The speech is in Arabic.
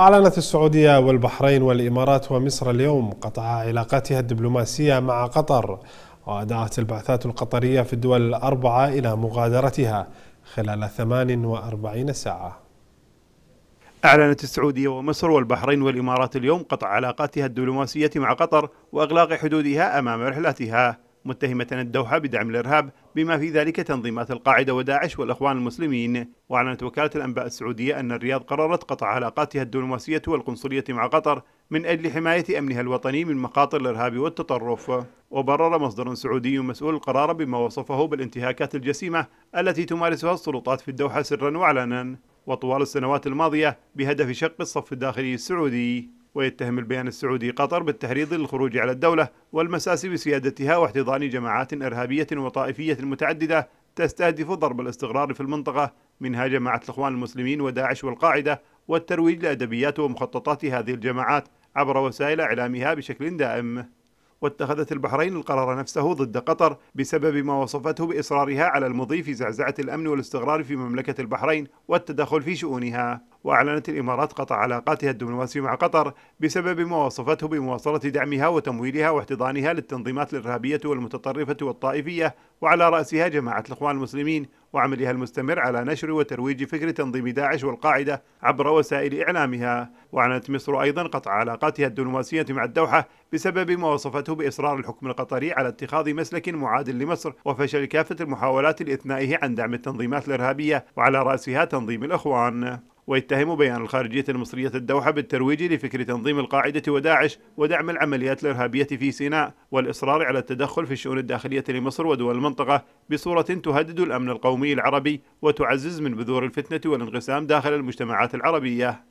أعلنت السعودية والبحرين والإمارات ومصر اليوم قطع علاقاتها الدبلوماسية مع قطر ودعت البعثات القطرية في الدول الأربعة إلى مغادرتها خلال 48 ساعة أعلنت السعودية ومصر والبحرين والإمارات اليوم قطع علاقاتها الدبلوماسية مع قطر وإغلاق حدودها أمام رحلاتها متهمة الدوحة بدعم الإرهاب بما في ذلك تنظيمات القاعدة وداعش والإخوان المسلمين وأعلنت وكالة الأنباء السعودية أن الرياض قررت قطع علاقاتها الدبلوماسية والقنصلية مع قطر من أجل حماية أمنها الوطني من مخاطر الإرهاب والتطرف وبرر مصدر سعودي مسؤول القرار بما وصفه بالانتهاكات الجسيمة التي تمارسها السلطات في الدوحة سرا وعلنا وطوال السنوات الماضية بهدف شق الصف الداخلي السعودي ويتهم البيان السعودي قطر بالتحريض للخروج على الدولة والمساس بسيادتها واحتضان جماعات إرهابية وطائفية متعددة تستهدف ضرب الاستقرار في المنطقة منها جماعة الإخوان المسلمين وداعش والقاعدة والترويج لأدبيات ومخططات هذه الجماعات عبر وسائل إعلامها بشكل دائم واتخذت البحرين القرار نفسه ضد قطر بسبب ما وصفته بإصرارها على المضي في زعزعة الأمن والاستقرار في مملكة البحرين والتدخل في شؤونها وأعلنت الإمارات قطع علاقاتها الدبلوماسية مع قطر بسبب ما وصفته بمواصلة دعمها وتمويلها واحتضانها للتنظيمات الإرهابية والمتطرفة والطائفية وعلى رأسها جماعة الإخوان المسلمين وعملها المستمر على نشر وترويج فكر تنظيم داعش والقاعدة عبر وسائل إعلامها وأعلنت مصر أيضا قطع علاقاتها الدبلوماسية مع الدوحة بسبب ما وصفته بإصرار الحكم القطري على اتخاذ مسلك معادل لمصر وفشل كافة المحاولات لإثنائه عن دعم التنظيمات الإرهابية وعلى رأسها تنظيم الإخوان ويتهم بيان الخارجية المصرية الدوحة بالترويج لفكر تنظيم القاعدة وداعش ودعم العمليات الإرهابية في سيناء والإصرار على التدخل في الشؤون الداخلية لمصر ودول المنطقة بصورة تهدد الأمن القومي العربي وتعزز من بذور الفتنة والانقسام داخل المجتمعات العربية